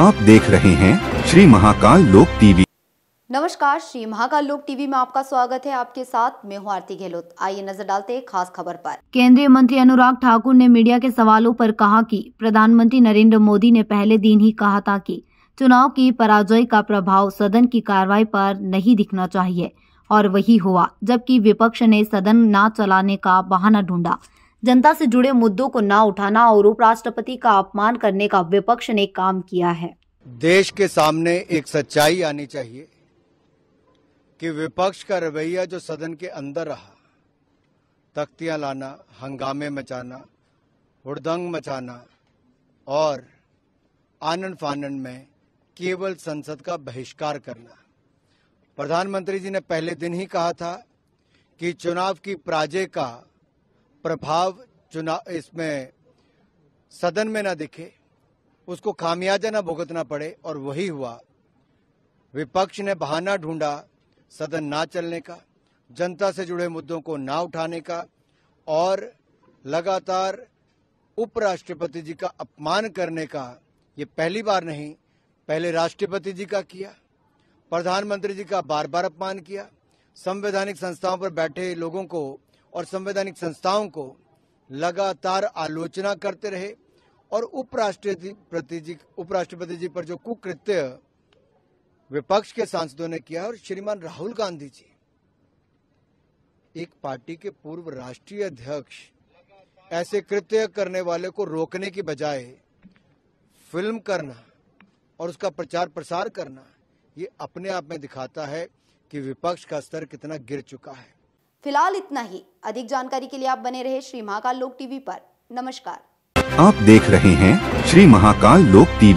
आप देख रहे हैं श्री महाकाल लोक टीवी नमस्कार श्री महाकाल लोक टीवी में आपका स्वागत है आपके साथ मैं हूं आरती गहलोत आइए नजर डालते हैं खास खबर पर केंद्रीय मंत्री अनुराग ठाकुर ने मीडिया के सवालों पर कहा कि प्रधानमंत्री नरेंद्र मोदी ने पहले दिन ही कहा था कि चुनाव की पराजय का प्रभाव सदन की कार्रवाई पर नहीं दिखना चाहिए और वही हुआ जबकि विपक्ष ने सदन न चलाने का बहाना ढूंढा जनता से जुड़े मुद्दों को ना उठाना और उपराष्ट्रपति का अपमान करने का विपक्ष ने काम किया है देश के सामने एक सच्चाई आनी चाहिए कि विपक्ष का रवैया जो सदन के अंदर रहा तख्तियां लाना हंगामे मचाना हुड़दंग मचाना और आनंद फानन में केवल संसद का बहिष्कार करना प्रधानमंत्री जी ने पहले दिन ही कहा था कि चुनाव की प्राजे का प्रभाव चुनाव इसमें सदन में ना दिखे उसको खामियाजा ना भुगतना पड़े और वही हुआ विपक्ष ने बहाना ढूंढा सदन ना चलने का जनता से जुड़े मुद्दों को ना उठाने का और लगातार उपराष्ट्रपति जी का अपमान करने का ये पहली बार नहीं पहले राष्ट्रपति जी का किया प्रधानमंत्री जी का बार बार अपमान किया संवैधानिक संस्थाओं पर बैठे लोगों को और संवैधानिक संस्थाओं को लगातार आलोचना करते रहे और उपराष्ट्रपति जी उपराष्ट्रपति जी पर जो कुकृत्य विपक्ष के सांसदों ने किया और श्रीमान राहुल गांधी जी एक पार्टी के पूर्व राष्ट्रीय अध्यक्ष ऐसे कृत्य करने वाले को रोकने की बजाय फिल्म करना और उसका प्रचार प्रसार करना ये अपने आप में दिखाता है कि विपक्ष का स्तर कितना गिर चुका है फिलहाल इतना ही अधिक जानकारी के लिए आप बने रहे श्री महाकाल लोक टीवी पर नमस्कार आप देख रहे हैं श्री महाकाल लोक टीवी